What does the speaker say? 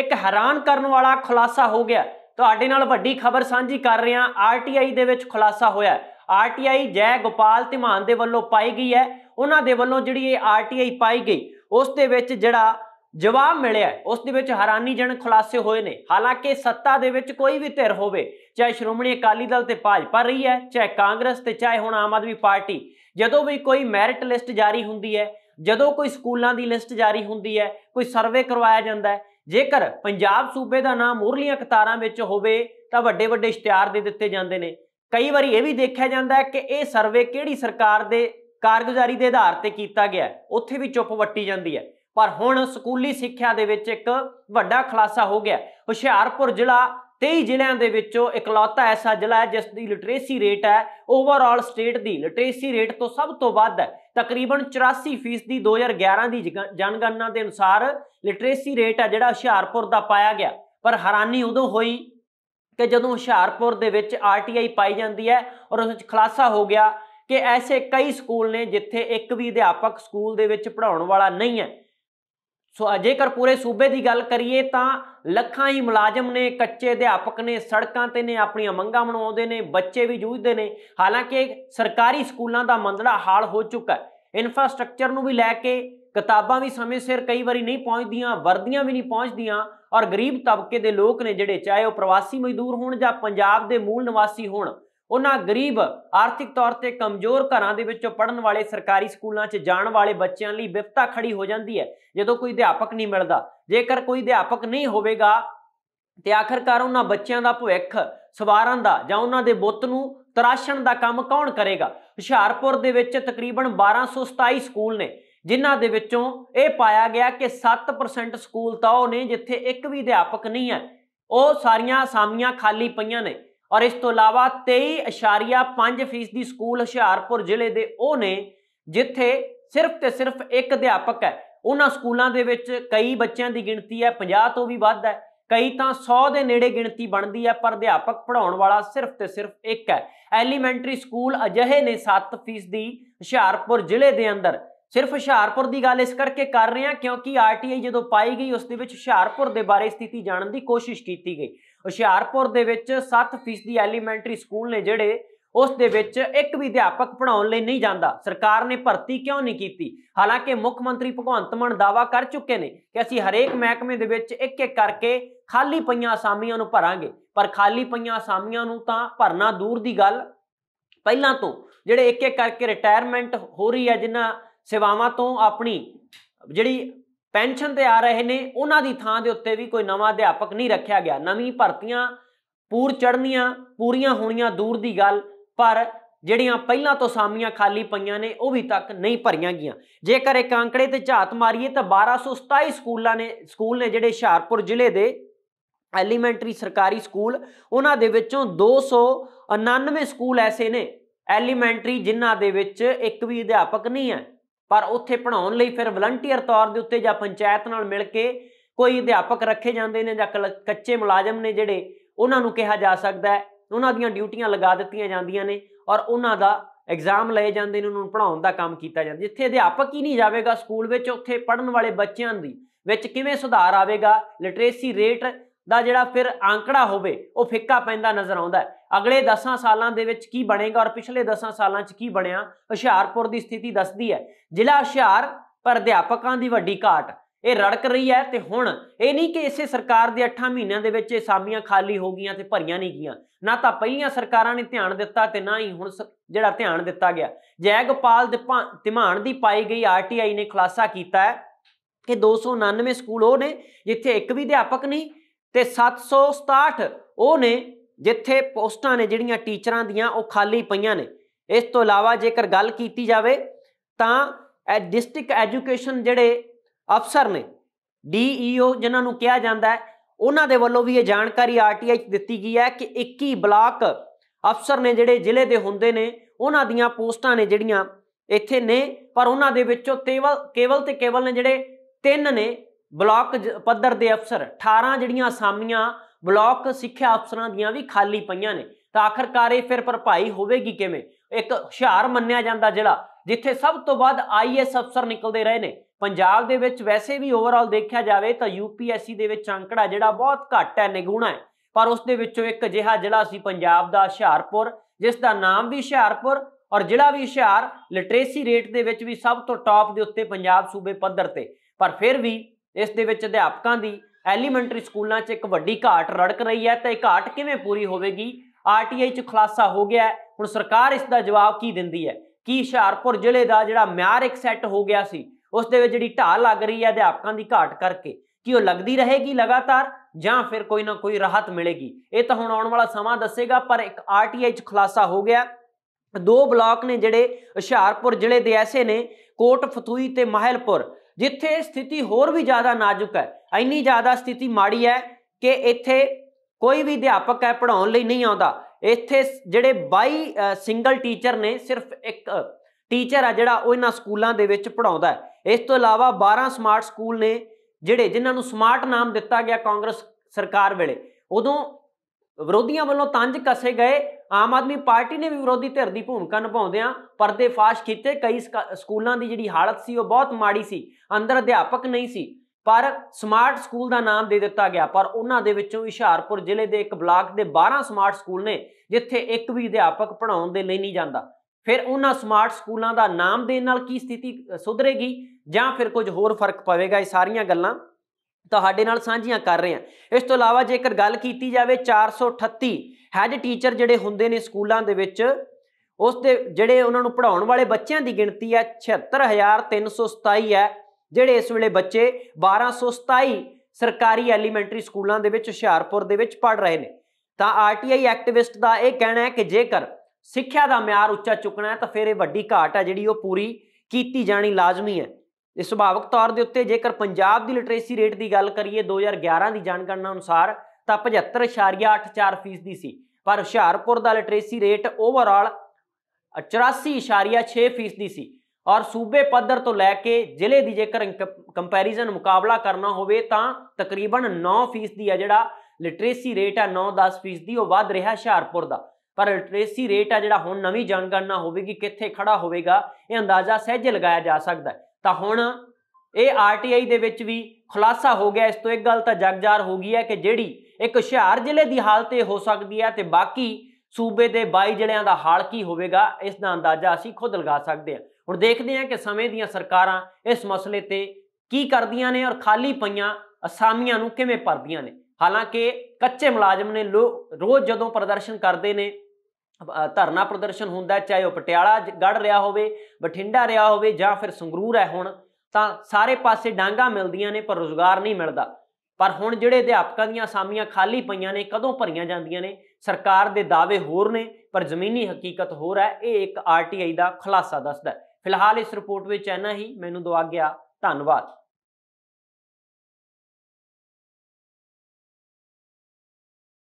ਇੱਕ ਹੈਰਾਨ ਕਰਨ ਵਾਲਾ ਖੁਲਾਸਾ ਹੋ ਗਿਆ ਤੁਹਾਡੇ ਨਾਲ ਵੱਡੀ ਖਬਰ ਸਾਂਝੀ ਕਰ ਰਿਹਾ ਆਰਟੀਆਈ ਦੇ ਵਿੱਚ ਖੁਲਾਸਾ ਹੋਇਆ ਆਰਟੀਆਈ ਜੈ ਗੋਪਾਲ ਧਿਮਾਨ ਦੇ ਵੱਲੋਂ ਪਾਈ ਗਈ ਹੈ ਉਹਨਾਂ ਦੇ ਵੱਲੋਂ ਜਿਹੜੀ ਇਹ ਆਰਟੀਆਈ ਪਾਈ ਗਈ ਉਸ ਦੇ ਵਿੱਚ ਜਿਹੜਾ ਜਵਾਬ ਮਿਲਿਆ ਉਸ ਦੇ ਵਿੱਚ ਹੈਰਾਨੀਜਨਕ ਖੁਲਾਸੇ ਹੋਏ ਨੇ ਹਾਲਾਂਕਿ ਸੱਤਾ ਦੇ ਵਿੱਚ ਕੋਈ ਵੀ ਧਿਰ ਹੋਵੇ ਚਾਹੇ ਸ਼੍ਰੋਮਣੀ ਅਕਾਲੀ ਦਲ ਤੇ ਭਾਜਪਾ ਰਹੀ ਹੈ ਚਾਹੇ ਕਾਂਗਰਸ ਤੇ ਚਾਹੇ ਹੁਣ ਆਮ ਆਦਮੀ ਪਾਰਟੀ ਜਦੋਂ ਵੀ ਕੋਈ ਮੈਰਿਟ ਲਿਸਟ ਜਾਰੀ ਹੁੰਦੀ ਹੈ ਜਦੋਂ ਕੋਈ ਸਕੂਲਾਂ ਦੀ ਲਿਸਟ ਜਾਰੀ ਹੁੰਦੀ ਹੈ ਕੋਈ ਸਰਵੇ ਕਰਵਾਇਆ ਜਾਂਦਾ ਹੈ ਜੇਕਰ ਪੰਜਾਬ ਸੂਬੇ ਦਾ ਨਾਮ ਮੁਰਲੀਆਂ ਕਤਾਰਾਂ ਵਿੱਚ ਹੋਵੇ ਤਾਂ ਵੱਡੇ ਵੱਡੇ ਇਸ਼ਤਿਹਾਰ ਦੇ ਦਿੱਤੇ ਜਾਂਦੇ ਨੇ ਕਈ ਵਾਰੀ ਇਹ ਵੀ ਦੇਖਿਆ ਜਾਂਦਾ ਹੈ ਕਿ ਇਹ ਸਰਵੇ ਕਿਹੜੀ ਸਰਕਾਰ ਦੇ ਕਾਰਗੁਜ਼ਾਰੀ ਦੇ ਆਧਾਰ ਤੇ ਕੀਤਾ ਗਿਆ ਉੱਥੇ ਵੀ ਚੁੱਪ ਵੱਟੀ ਜਾਂਦੀ ਹੈ ਪਰ ਹੁਣ ਸਕੂਲੀ ਸਿੱਖਿਆ ਦੇ ਵਿੱਚ ਇੱਕ ਵੱਡਾ ਖਲਾਸਾ ਹੋ ਗਿਆ ਹੁਸ਼ਿਆਰਪੁਰ ਜ਼ਿਲ੍ਹਾ 23 ਜ਼ਿਲ੍ਹਿਆਂ ਦੇ ਵਿੱਚੋਂ ਇਕਲੌਤਾ ਐਸਾ ਜ਼ਿਲ੍ਹਾ ਹੈ ਜਿਸ ਦੀ ਲਿਟਰੇਸੀ ਰੇਟ ਹੈ ਓਵਰਆਲ ਸਟੇਟ ਦੀ ਲਿਟਰੇਸੀ ਰੇਟ ਤੋਂ ਸਭ ਤੋਂ ਵੱਧ ਹੈ ਤਕਰੀਬਨ 84% ਦੀ 2011 ਦੀ ਜਨਗਣਨਾ ਦੇ ਅਨੁਸਾਰ ਲਿਟਰੇਸੀ ਰੇਟ ਹੈ ਜਿਹੜਾ ਹੁਸ਼ਿਆਰਪੁਰ ਦਾ ਪਾਇਆ ਗਿਆ ਪਰ ਹੈਰਾਨੀ ਉਦੋਂ ਹੋਈ ਕਿ ਜਦੋਂ ਹੁਸ਼ਿਆਰਪੁਰ ਦੇ ਵਿੱਚ ਆਰਟੀਆਈ ਪਾਈ ਜਾਂਦੀ ਹੈ ਔਰ ਉਸ ਵਿੱਚ ਖਲਾਸਾ ਹੋ ਗਿਆ ਕਿ ਐਸੇ ਕਈ ਸਕੂਲ ਨੇ ਜਿੱਥੇ ਇੱਕ ਵੀ ਅਧਿਆਪਕ ਸਕੂਲ ਦੇ ਵਿੱਚ ਪੜਾਉਣ ਵਾਲਾ ਨਹੀਂ ਹੈ ਸੋ ਅਜੇਕਰ ਪੂਰੇ ਸੂਬੇ ਦੀ ਗੱਲ ਕਰੀਏ ਤਾਂ ਲੱਖਾਂ ਹੀ ਮੁਲਾਜ਼ਮ ਨੇ ਕੱਚੇ ਅਧਿਆਪਕ ਨੇ ਸੜਕਾਂ ਤੇ ਨੇ ਆਪਣੀਆਂ ਮੰਗਾਂ ਮਨਾਉਂਦੇ ਨੇ ਬੱਚੇ ਵੀ ਜੂਝਦੇ ਨੇ ਹਾਲਾਂਕਿ ਸਰਕਾਰੀ ਸਕੂਲਾਂ ਦਾ ਮੰਦੜਾ ਹਾਲ ਹੋ ਚੁੱਕਾ ਹੈ ਇਨਫਰਾਸਟ੍ਰਕਚਰ ਨੂੰ ਵੀ ਲੈ ਕੇ ਕਿਤਾਬਾਂ ਵੀ ਸਮੇਂ ਸਿਰ ਕਈ ਵਾਰੀ ਨਹੀਂ ਪਹੁੰਚਦੀਆਂ ਵਰਦੀਆਂ ਵੀ ਨਹੀਂ ਪਹੁੰਚਦੀਆਂ ਔਰ ਗਰੀਬ ਤਬਕੇ ਦੇ ਲੋਕ ਨੇ ਜਿਹੜੇ ਚਾਹੇ ਉਹ ਪ੍ਰਵਾਸੀ ਮਜ਼ਦੂਰ ਹੋਣ ਜਾਂ ਪੰਜਾਬ ਦੇ ਮੂਲ ਨਿਵਾਸੀ ਹੋਣ ਉਹਨਾਂ ਗਰੀਬ ਆਰਥਿਕ ਤੌਰ ਤੇ ਕਮਜ਼ੋਰ ਘਰਾਂ ਦੇ ਵਿੱਚੋਂ ਪੜਨ ਵਾਲੇ ਸਰਕਾਰੀ ਸਕੂਲਾਂ 'ਚ ਜਾਣ ਵਾਲੇ ਬੱਚਿਆਂ ਲਈ ਵਿਪਤਾ ਖੜੀ ਹੋ ਜਾਂਦੀ ਹੈ ਜਦੋਂ ਕੋਈ ਅਧਿਆਪਕ ਨਹੀਂ ਮਿਲਦਾ ਜੇਕਰ ਕੋਈ ਅਧਿਆਪਕ ਨਹੀਂ ਹੋਵੇਗਾ ਤੇ ਆਖਰਕਾਰ ਉਹਨਾਂ ਬੱਚਿਆਂ ਦਾ ਭਵਿੱਖ ਸਵਾਰਨ ਦਾ ਜਾਂ ਉਹਨਾਂ ਦੇ ਬੁੱਤ ਨੂੰ ਤਰਾਸ਼ਣ ਦਾ ਕੰਮ ਕੌਣ ਕਰੇਗਾ ਹੁਸ਼ਿਆਰਪੁਰ ਦੇ ਵਿੱਚ ਤਕਰੀਬਨ 1227 ਸਕੂਲ ਨੇ ਜਿਨ੍ਹਾਂ ਦੇ ਵਿੱਚੋਂ ਇਹ ਪਾਇਆ ਗਿਆ ਕਿ 7% ਸਕੂਲ ਤਾਂ ਉਹ ਨੇ ਜਿੱਥੇ ਇੱਕ ਵੀ ਅਧਿਆਪਕ ਨਹੀਂ ਹੈ ਉਹ ਸਾਰੀਆਂ ਅਸਾਮੀਆਂ ਖਾਲੀ ਪਈਆਂ ਨੇ ਔਰ ਇਸ ਤੋਂ ਇਲਾਵਾ 23.5% ਸਕੂਲ ਹੁਸ਼ਿਆਰਪੁਰ ਜ਼ਿਲ੍ਹੇ ਦੇ ਉਹ ਨੇ ਜਿੱਥੇ ਸਿਰਫ ਤੇ ਸਿਰਫ ਇੱਕ ਅਧਿਆਪਕ ਹੈ ਉਹਨਾਂ ਸਕੂਲਾਂ ਦੇ ਵਿੱਚ ਕਈ ਬੱਚਿਆਂ ਦੀ ਗਿਣਤੀ ਹੈ 50 ਤੋਂ ਵੀ ਵੱਧ ਹੈ ਕਈ ਤਾਂ 100 ਦੇ ਨੇੜੇ ਗਿਣਤੀ ਬਣਦੀ ਹੈ ਪਰ ਅਧਿਆਪਕ ਪੜਾਉਣ ਵਾਲਾ ਸਿਰਫ ਤੇ ਸਿਰਫ ਇੱਕ ਹੈ ਐਲੀਮੈਂਟਰੀ ਸਕੂਲ ਅਜਿਹੇ ਨੇ 7% ਦੀ ਹੁਸ਼ਿਆਰਪੁਰ ਜ਼ਿਲ੍ਹੇ ਦੇ ਅੰਦਰ ਸਿਰਫ ਹੁਸ਼ਿਆਰਪੁਰ ਦੀ ਗੱਲ ਇਸ ਕਰਕੇ ਕਰ ਰਹੇ ਹਾਂ ਕਿਉਂਕਿ ਆਰਟੀਆਈ ਜਦੋਂ ਪਾਈ ਗਈ ਉਸ ਦੇ ਵਿੱਚ ਹੁਸ਼ਿਆਰਪੁਰ ਦੇ ਬਾਰੇ ਸਥਿਤੀ ਜਾਣਨ ਦੀ ਕੋਸ਼ਿਸ਼ ਕੀਤੀ ਗਈ ਹੁਸ਼ਿਆਰਪੁਰ ਦੇ ਵਿੱਚ 7% ਐਲੀਮੈਂਟਰੀ ਸਕੂਲ ਨੇ ਜਿਹੜੇ ਉਸ ਦੇ ਵਿੱਚ ਇੱਕ ਵੀ ਅਧਿਆਪਕ ਪੜਾਉਣ ਲਈ ਨਹੀਂ ਜਾਂਦਾ ਸਰਕਾਰ ਨੇ ਭਰਤੀ ਕਿਉਂ ਨਹੀਂ ਕੀਤੀ ਹਾਲਾਂਕਿ ਮੁੱਖ ਮੰਤਰੀ ਭਗਵੰਤ ਮਾਨ ਦਾਵਾ ਕਰ ਚੁੱਕੇ ਨੇ ਕਿ ਅਸੀਂ ਹਰੇਕ ਮਹਿਕਮੇ ਦੇ ਵਿੱਚ ਇੱਕ ਇੱਕ ਕਰਕੇ ਖਾਲੀ ਪਈਆਂ ਅਸਾਮੀਆਂ ਨੂੰ ਭਰਾਂਗੇ ਪਰ ਖਾਲੀ ਪਈਆਂ ਅਸਾਮੀਆਂ ਨੂੰ ਤਾਂ ਭਰਨਾ ਦੂਰ ਦੀ ਗੱਲ ਪਹਿਲਾਂ ਤੋਂ ਜਿਹੜੇ ਇੱਕ ਇੱਕ ਕਰਕੇ ਰਿਟਾਇਰਮੈਂਟ ਹੋ ਰਹੀ ਹੈ ਜਿਨ੍ਹਾਂ ਸੇਵਾਵਾਂ ਤੋਂ ਆਪਣੀ ਜਿਹੜੀ ਪੈਨਸ਼ਨ ਤੇ ਆ ਰਹੇ ਨੇ ਉਹਨਾਂ ਦੀ ਥਾਂ ਦੇ ਉੱਤੇ ਵੀ ਕੋਈ ਨਵਾਂ ਅਧਿਆਪਕ ਨਹੀਂ ਰੱਖਿਆ ਗਿਆ ਨਵੀਂ ਭਰਤੀਆਂ ਪੂਰ ਚੜਨੀਆਂ ਪੂਰੀਆਂ ਹੋਣੀਆਂ ਦੂਰ ਦੀ ਗੱਲ ਪਰ ਜਿਹੜੀਆਂ ਪਹਿਲਾਂ ਤੋਂ ਸਾਮੀਆਂ ਖਾਲੀ ਪਈਆਂ ਨੇ ਉਹ ਵੀ ਤੱਕ ਨਹੀਂ ਭਰੀਆਂ ਗਈਆਂ ਜੇਕਰ ਇੱਕ ਅੰਕੜੇ ਤੇ ਝਾਤ ਮਾਰੀਏ ਤਾਂ 1227 ਸਕੂਲਾਂ ਨੇ ਸਕੂਲ ਨੇ ਜਿਹੜੇ ਹਿਸ਼ਾਰਪੁਰ ਜ਼ਿਲ੍ਹੇ ਦੇ ਐਲੀਮੈਂਟਰੀ ਸਰਕਾਰੀ ਸਕੂਲ ਉਹਨਾਂ ਦੇ ਵਿੱਚੋਂ 299 ਸਕੂਲ ਐਸੇ ਨੇ ਐਲੀਮੈਂਟਰੀ ਜਿਨ੍ਹਾਂ ਦੇ ਵਿੱਚ ਇੱਕ ਵੀ ਅਧਿਆਪਕ ਨਹੀਂ ਹੈ ਪਰ ਉੱਥੇ ਪੜਾਉਣ ਲਈ ਫਿਰ ਵਲੰਟੀਅਰ ਤੌਰ ਦੇ ਉੱਤੇ ਜਾਂ ਪੰਚਾਇਤ ਨਾਲ ਮਿਲ ਕੇ ਕੋਈ ਅਧਿਆਪਕ ਰੱਖੇ ਜਾਂਦੇ ਨੇ ਜਾਂ ਕੱਚੇ ਮੁਲਾਜ਼ਮ ਨੇ ਜਿਹੜੇ ਉਹਨਾਂ ਨੂੰ ਕਿਹਾ ਜਾ ਸਕਦਾ ਹੈ ਉਹਨਾਂ ਦੀਆਂ ਡਿਊਟੀਆਂ ਲਗਾ ਦਿੱਤੀਆਂ ਜਾਂਦੀਆਂ ਨੇ ਔਰ ਉਹਨਾਂ ਦਾ ਐਗਜ਼ਾਮ ਲਏ ਜਾਂਦੇ ਨੇ ਉਹਨਾਂ ਨੂੰ ਪੜਾਉਣ ਦਾ ਕੰਮ ਕੀਤਾ ਜਾਂਦਾ ਜਿੱਥੇ ਅਧਿਆਪਕ ਹੀ ਨਹੀਂ ਜਾਵੇਗਾ ਸਕੂਲ ਵਿੱਚ ਉੱਥੇ ਪੜਨ ਵਾਲੇ ਬੱਚਿਆਂ ਦੀ ਵਿੱਚ ਕਿਵੇਂ ਸੁਧਾਰ ਆਵੇਗਾ ਲਿਟਰੇਸੀ ਰੇਟ ਦਾ ਜਿਹੜਾ ਫਿਰ ਆંકੜਾ ਹੋਵੇ ਉਹ ਫਿੱਕਾ ਪੈਂਦਾ ਨਜ਼ਰ ਆਉਂਦਾ ਅਗਲੇ 10 ਸਾਲਾਂ ਦੇ ਵਿੱਚ ਕੀ ਬਣੇਗਾ ਔਰ ਪਿਛਲੇ 10 ਸਾਲਾਂ 'ਚ ਕੀ ਬਣਿਆ ਹੁਸ਼ਿਆਰਪੁਰ ਦੀ ਸਥਿਤੀ ਦੱਸਦੀ ਹੈ ਜ਼ਿਲ੍ਹਾ ਹੁਸ਼ਿਆਰ ਪਰ ਅਧਿਆਪਕਾਂ ਦੀ ਵੱਡੀ ਘਾਟ ਇਹ ਰੜਕ ਰਹੀ ਹੈ ਤੇ ਹੁਣ ਇਹ ਨਹੀਂ ਕਿ ਇਸੇ ਸਰਕਾਰ ਦੇ 8 ਮਹੀਨਿਆਂ ਦੇ ਵਿੱਚ ਇਹ ਸਾਮੀਆਂ ਖਾਲੀ ਹੋ ਗਈਆਂ ਤੇ ਭਰੀਆਂ ਨਹੀਂ ਗਈਆਂ ਨਾ ਤਾਂ ਪਹਿਲੀਆਂ ਸਰਕਾਰਾਂ ਨੇ ਧਿਆਨ ਦਿੱਤਾ ਤੇ ਨਾ ਹੀ ਹੁਣ ਜਿਹੜਾ ਧਿਆਨ ਦਿੱਤਾ ਗਿਆ ਜੈਗਪਾਲ ਧਿਮਾਨ ਦੀ ਪਾਈ ਗਈ ਆਰਟੀਆਈ ਨੇ ਖੁਲਾਸਾ ਕੀਤਾ ਹੈ ਕਿ 299 ਸਕੂਲ ਉਹ ਨੇ ਜਿੱਥੇ ਇੱਕ ਵੀ ਅਧਿਆਪਕ ਨਹੀਂ ਤੇ 767 ਉਹ ਨੇ ਜਿੱਥੇ ਪੋਸਟਾਂ ਨੇ ਜਿਹੜੀਆਂ ਟੀਚਰਾਂ ਦੀਆਂ ਉਹ ਖਾਲੀ ਪਈਆਂ ਨੇ ਇਸ ਤੋਂ ਇਲਾਵਾ ਜੇਕਰ ਗੱਲ ਕੀਤੀ ਜਾਵੇ ਤਾਂ ਡਿਸਟ੍ਰਿਕਟ ਐਜੂਕੇਸ਼ਨ ਜਿਹੜੇ ਅਫਸਰ ਨੇ ਡੀਈਓ ਜਿਨ੍ਹਾਂ ਨੂੰ ਕਿਹਾ ਜਾਂਦਾ ਹੈ ਉਹਨਾਂ ਦੇ ਵੱਲੋਂ ਵੀ ਇਹ ਜਾਣਕਾਰੀ ਆਰਟੀਆਈ ਦਿੱਤੀ ਗਈ ਹੈ ਕਿ 21 ਬਲਾਕ ਅਫਸਰ ਨੇ ਜਿਹੜੇ ਜ਼ਿਲ੍ਹੇ ਦੇ ਹੁੰਦੇ ਨੇ ਉਹਨਾਂ ਦੀਆਂ ਪੋਸਟਾਂ ਨੇ ਜਿਹੜੀਆਂ ਇੱਥੇ ਨੇ ਪਰ ਉਹਨਾਂ ਦੇ ਵਿੱਚੋਂ ਕੇਵਲ ਕੇਵਲ ਤੇ ਕੇਵਲ ਨੇ ਜਿਹੜੇ ਤਿੰਨ ਨੇ ਬਲਾਕ ਪੱਧਰ ਦੇ ਅਫਸਰ 18 ਜਿਹੜੀਆਂ ਅਸਾਮੀਆਂ ਬਲਾਕ ਸਿੱਖਿਆ ਅਫਸਰਾਂ ਦੀਆਂ ਵੀ ਖਾਲੀ ਪਈਆਂ ਨੇ ਤਾਂ ਆਖਰਕਾਰ ਇਹ ਫਿਰ ਭਰਪਾਈ ਹੋਵੇਗੀ ਕਿਵੇਂ ਇੱਕ ਹੁਸ਼ਿਆਰ ਮੰਨਿਆ ਜਾਂਦਾ ਜ਼ਿਲ੍ਹਾ ਜਿੱਥੇ ਸਭ ਤੋਂ ਵੱਧ ਆਈਐਸ ਅਫਸਰ ਨਿਕਲਦੇ ਰਹੇ ਨੇ ਪੰਜਾਬ ਦੇ ਵਿੱਚ ਵੈਸੇ ਵੀ ਓਵਰਆਲ ਦੇਖਿਆ ਜਾਵੇ ਤਾਂ ਯੂਪੀਐਸਸੀ ਦੇ ਵਿੱਚ ਅੰਕੜਾ ਜਿਹੜਾ ਬਹੁਤ ਘੱਟ ਹੈ ਨਿਗੂਣਾ ਹੈ ਪਰ ਉਸ ਦੇ ਵਿੱਚੋਂ ਇੱਕ ਅਜਿਹਾ ਜ਼ਿਲ੍ਹਾ ਸੀ ਪੰਜਾਬ ਦਾ ਹੁਸ਼ਿਆਰਪੁਰ ਜਿਸ ਦਾ ਨਾਮ ਵੀ ਹੁਸ਼ਿਆਰਪੁਰ ਔਰ ਜ਼ਿਲ੍ਹਾ ਵੀ ਹੁਸ਼ਿਆਰ ਲਿਟਰੇਸੀ ਰੇਟ ਦੇ ਵਿੱਚ ਵੀ ਸਭ ਤੋਂ ਟਾਪ ਦੇ ਉੱਤੇ ਪੰਜਾਬ ਸੂਬੇ ਪੱਧਰ ਤੇ ਪਰ ਫਿਰ ਵੀ ਇਸ ਦੇ ਵਿੱਚ ਅਧਿਆਪਕਾਂ ਦੀ ਐਲੀਮੈਂਟਰੀ ਸਕੂਲਾਂ 'ਚ ਇੱਕ ਵੱਡੀ ਘਾਟ ਰੜਕ ਰਹੀ ਹੈ ਤੇ ਇਹ ਘਾਟ ਕਿਵੇਂ ਪੂਰੀ ਹੋਵੇਗੀ ਆਰਟੀਆਈ 'ਚ ਖੁਲਾਸਾ ਹੋ ਗਿਆ ਹੁਣ ਸਰਕਾਰ ਇਸ ਦਾ ਜਵਾਬ ਕੀ ਦਿੰਦੀ ਹੈ ਕੀ ਹਿਸ਼ਾਰਪੁਰ ਜ਼ਿਲ੍ਹੇ ਦਾ ਜਿਹੜਾ ਮਿਆਰ ਇੱਕ ਸੈੱਟ ਹੋ ਗਿਆ ਸੀ ਉਸ ਦੇ ਵਿੱਚ ਜਿਹੜੀ ਢਾਲ ਲੱਗ ਰਹੀ ਹੈ ਅਧਿਆਪਕਾਂ ਦੀ ਘਾਟ ਕਰਕੇ ਕੀ ਉਹ ਲੱਗਦੀ ਰਹੇਗੀ ਲਗਾਤਾਰ ਜਾਂ ਫਿਰ ਕੋਈ ਨਾ ਕੋਈ ਰਾਹਤ ਮਿਲੇਗੀ ਇਹ ਤਾਂ ਹੁਣ ਆਉਣ ਵਾਲਾ ਸਮਾਂ ਦੱਸੇਗਾ ਪਰ ਇੱਕ ਆਰਟੀਆਈ 'ਚ ਖੁਲਾਸਾ ਹੋ ਗਿਆ ਦੋ ਬਲਾਕ ਨੇ ਜਿਹੜੇ ਹੁਸ਼ਿਆਰਪੁਰ ਜ਼ਿਲ੍ਹੇ ਦੇ ਐਸੇ ਨੇ ਕੋਟ ਫਤੂਈ ਤੇ ਮਹਿਲਪੁਰ ਜਿੱਥੇ ਸਥਿਤੀ ਹੋਰ ਵੀ ਜ਼ਿਆਦਾ ਨਾਜ਼ੁਕ ਹੈ ਇੰਨੀ ਜ਼ਿਆਦਾ ਸਥਿਤੀ ਮਾੜੀ ਹੈ ਕਿ ਇੱਥੇ ਕੋਈ ਵੀ ਅਧਿਆਪਕ ਹੈ ਪੜਾਉਣ ਲਈ ਨਹੀਂ ਆਉਂਦਾ ਇੱਥੇ ਜਿਹੜੇ 22 ਸਿੰਗਲ ਟੀਚਰ ਨੇ ਸਿਰਫ ਇੱਕ ਟੀਚਰ ਆ ਜਿਹੜਾ ਉਹ ਇਹਨਾਂ ਸਕੂਲਾਂ ਦੇ ਵਿੱਚ ਪੜਾਉਂਦਾ ਇਸ ਤੋਂ ਇਲਾਵਾ 12 ਸਮਾਰਟ ਸਕੂਲ ਨੇ ਜਿਹੜੇ ਜਿਨ੍ਹਾਂ ਨੂੰ ਸਮਾਰਟ ਨਾਮ ਦਿੱਤਾ ਗਿਆ ਕਾਂਗਰਸ ਸਰਕਾਰ ਵੇਲੇ ਉਦੋਂ ਵਿਰੋਧੀਆਂ ਵੱਲੋਂ ਤੰਜ ਕਸੇ ਗਏ ਆਮ ਆਦਮੀ ਪਾਰਟੀ ਨੇ ਵੀ ਵਿਰੋਧੀ ਧਿਰ ਦੀ ਭੂਮਿਕਾ ਨਿਭਾਉਂਦਿਆਂ ਪਰਦੇਫਾਸ਼ ਕੀਤੇ ਕਈ ਸਕੂਲਾਂ ਦੀ ਜਿਹੜੀ ਹਾਲਤ ਸੀ ਉਹ ਬਹੁਤ ਮਾੜੀ ਸੀ ਅੰਦਰ ਅਧਿਆਪਕ ਨਹੀਂ ਸੀ ਪਰ ਸਮਾਰਟ ਸਕੂਲ ਦਾ ਨਾਮ ਦੇ ਦਿੱਤਾ ਗਿਆ ਪਰ ਉਹਨਾਂ ਦੇ ਵਿੱਚੋਂ ਹਿਸ਼ਾਰਪੁਰ ਜ਼ਿਲ੍ਹੇ ਦੇ ਇੱਕ ਬਲਾਕ ਦੇ 12 ਸਮਾਰਟ ਸਕੂਲ ਨੇ ਜਿੱਥੇ ਇੱਕ ਵੀ ਅਧਿਆਪਕ ਪੜਾਉਣ ਦੇ ਲਈ ਨਹੀਂ ਜਾਂਦਾ ਫਿਰ ਉਹਨਾਂ ਸਮਾਰਟ ਸਕੂਲਾਂ ਦਾ ਨਾਮ ਦੇਣ ਨਾਲ ਕੀ ਸਥਿਤੀ ਸੁਧਰੇਗੀ ਜਾਂ ਫਿਰ ਕੁਝ ਹੋਰ ਫਰਕ ਪਵੇਗਾ ਇਹ ਸਾਰੀਆਂ ਗੱਲਾਂ ਤੁਹਾਡੇ ਨਾਲ ਸਾਂਝੀਆਂ ਕਰ ਰਹੇ ਹਾਂ ਇਸ ਤੋਂ ਇਲਾਵਾ ਜੇਕਰ ਗੱਲ ਕੀਤੀ ਜਾਵੇ 438 ਹੈਡ ਟੀਚਰ ਜਿਹੜੇ ਹੁੰਦੇ ਨੇ ਸਕੂਲਾਂ ਦੇ ਵਿੱਚ ਉਸ ਦੇ ਜਿਹੜੇ ਉਹਨਾਂ ਨੂੰ ਪੜਾਉਣ ਵਾਲੇ ਬੱਚਿਆਂ ਦੀ ਗਿਣਤੀ ਹੈ 76327 ਹੈ ਜਿਹੜੇ ਇਸ ਵੇਲੇ ਬੱਚੇ 1227 ਸਰਕਾਰੀ ਐਲੀਮੈਂਟਰੀ ਸਕੂਲਾਂ ਦੇ ਵਿੱਚ ਹੁਸ਼ਿਆਰਪੁਰ ਦੇ ਵਿੱਚ ਪੜ ਰਹੇ ਨੇ ਤਾਂ ਆਰਟੀਆਈ ਐਕਟਿਵਿਸਟ ਦਾ ਇਹ ਕਹਿਣਾ ਹੈ ਕਿ ਜੇਕਰ ਸਿੱਖਿਆ ਦਾ ਮਿਆਰ ਉੱਚਾ ਚੁੱਕਣਾ ਹੈ ਤਾਂ ਫਿਰ ਇਹ ਵੱਡੀ ਘਾਟ ਹੈ ਜਿਹੜੀ ਉਹ ਪੂਰੀ ਕੀਤੀ ਜਾਣੀ ਲਾਜ਼ਮੀ ਹੈ ਇਸ ਸੁਭਾਵਕ ਤੌਰ ਦੇ ਉੱਤੇ ਜੇਕਰ ਪੰਜਾਬ ਦੀ ਲਿਟਰੇਸੀ ਰੇਟ ਦੀ ਗੱਲ ਕਰੀਏ 2011 ਦੀ ਜਾਣਕਾਰੀ ਅਨੁਸਾਰ ਤਾਂ 75.84% ਦੀ ਸੀ ਪਰ ਹੁਸ਼ਿਆਰਪੁਰ ਦਾ ਲਿਟਰੇਸੀ ਰੇਟ ਓਵਰਆਲ 84.6% ਦੀ ਸੀ ਔਰ ਸੂਬੇ ਪੱਧਰ ਤੋਂ ਲੈ ਕੇ ਜ਼ਿਲ੍ਹੇ ਦੀ ਜੇਕਰ ਕੰਪੈਰੀਜ਼ਨ ਮੁਕਾਬਲਾ ਕਰਨਾ ਹੋਵੇ ਤਾਂ ਤਕਰੀਬਨ 9% ਦੀ ਹੈ ਜਿਹੜਾ ਲਿਟਰੇਸੀ ਰੇਟ ਹੈ 9-10% ਦੀ ਉਹ ਵੱਧ ਰਿਹਾ ਹੁਸ਼ਿਆਰਪੁਰ ਦਾ ਪਰ ਲਿਟਰੇਸੀ ਰੇਟ ਹੈ ਜਿਹੜਾ ਹੁਣ ਨਵੀਂ ਜਨਗਣਨਾ ਹੋਵੇਗੀ ਕਿੱਥੇ ਖੜਾ ਹੋਵੇਗਾ ਇਹ ਅੰਦਾਜ਼ਾ ਸਹਿਜ ਲਗਾਇਆ ਜਾ ਸਕਦਾ ਹੈ ਤਾਂ ਹੁਣ ਇਹ ਆਰਟੀਆਈ ਦੇ ਵਿੱਚ ਵੀ ਖੁਲਾਸਾ ਹੋ ਗਿਆ ਇਸ ਤੋਂ ਇੱਕ ਗੱਲ ਤਾਂ ਜਗਜਾਰ ਹੋ ਗਈ ਹੈ ਕਿ ਜਿਹੜੀ ਇੱਕ ਹੁਸ਼ਿਆਰ ਜ਼ਿਲ੍ਹੇ ਦੀ ਹਾਲਤ ਇਹ ਹੋ ਸਕਦੀ ਹੈ ਤੇ ਬਾਕੀ ਸੂਬੇ ਦੇ 22 ਜ਼ਿਲ੍ਹਿਆਂ ਦਾ ਹਾਲ ਕੀ ਹੋਵੇਗਾ ਇਸ ਦਾ ਅੰਦਾਜ਼ਾ ਅਸੀਂ ਖੁਦ ਲਗਾ ਸਕਦੇ ਹਾਂ ਹੁਣ ਦੇਖਦੇ ਹਾਂ ਕਿ ਸਮੇਂ ਦੀਆਂ ਸਰਕਾਰਾਂ ਇਸ ਮਸਲੇ ਤੇ ਕੀ ਕਰਦੀਆਂ ਨੇ ਔਰ ਖਾਲੀ ਪਈਆਂ ਅਸਾਮੀਆਂ ਨੂੰ ਕਿਵੇਂ ਭਰਦੀਆਂ ਨੇ ਹਾਲਾਂਕਿ ਕੱਚੇ ਮੁਲਾਜ਼ਮ ਨੇ ਰੋਜ਼ ਜਦੋਂ ਪ੍ਰਦਰਸ਼ਨ ਕਰਦੇ ਨੇ ਧਰਨਾ ਪ੍ਰਦਰਸ਼ਨ ਹੁੰਦਾ ਚਾਹੇ ਉਹ ਪਟਿਆਲਾ ਗੜ ਰਿਹਾ ਹੋਵੇ ਬਠਿੰਡਾ ਰਿਹਾ ਹੋਵੇ ਜਾਂ ਫਿਰ ਸੰਗਰੂਰ ਹੈ ਹੁਣ ਤਾਂ ਸਾਰੇ ਪਾਸੇ ਡਾਂਗਾ ਮਿਲਦੀਆਂ ਨੇ ਪਰ ਰੋਜ਼ਗਾਰ ਨਹੀਂ ਮਿਲਦਾ ਪਰ ਹੁਣ ਜਿਹੜੇ ਅਧਿਆਪਕਾਂ ਦੀਆਂ ਸਾਮੀਆਂ ਖਾਲੀ ਪਈਆਂ ਨੇ ਕਦੋਂ ਭਰੀਆਂ ਜਾਂਦੀਆਂ ਨੇ ਸਰਕਾਰ ਦੇ ਦਾਅਵੇ ਹੋਰ ਨੇ ਪਰ ਜ਼ਮੀਨੀ ਹਕੀਕਤ ਹੋਰ ਹੈ ਇਹ ਇੱਕ ਆਰਟੀਆਈ ਦਾ ਖੁਲਾਸਾ ਦੱਸਦਾ ਫਿਲਹਾਲ ਇਸ ਰਿਪੋਰਟ ਵਿੱਚ ਇਹਨਾਂ ਹੀ ਮੈਨੂੰ ਦਵਾ ਗਿਆ ਧੰਨਵਾਦ